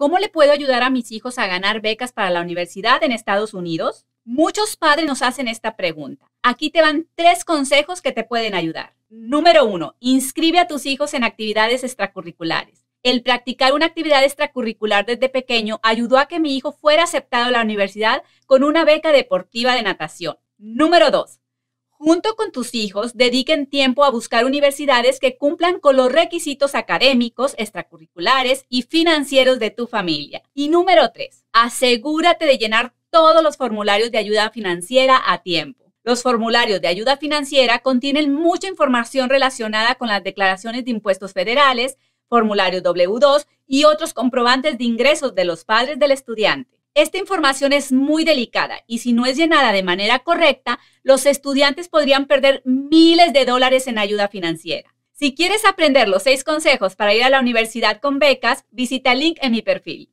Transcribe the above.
¿Cómo le puedo ayudar a mis hijos a ganar becas para la universidad en Estados Unidos? Muchos padres nos hacen esta pregunta. Aquí te van tres consejos que te pueden ayudar. Número uno, inscribe a tus hijos en actividades extracurriculares. El practicar una actividad extracurricular desde pequeño ayudó a que mi hijo fuera aceptado a la universidad con una beca deportiva de natación. Número 2 junto con tus hijos, dediquen tiempo a buscar universidades que cumplan con los requisitos académicos, extracurriculares y financieros de tu familia. Y número 3, asegúrate de llenar todos los formularios de ayuda financiera a tiempo. Los formularios de ayuda financiera contienen mucha información relacionada con las declaraciones de impuestos federales, formularios W2 y otros comprobantes de ingresos de los padres del estudiante. Esta información es muy delicada y si no es llenada de manera correcta, los estudiantes podrían perder miles de dólares en ayuda financiera. Si quieres aprender los seis consejos para ir a la universidad con becas, visita el link en mi perfil.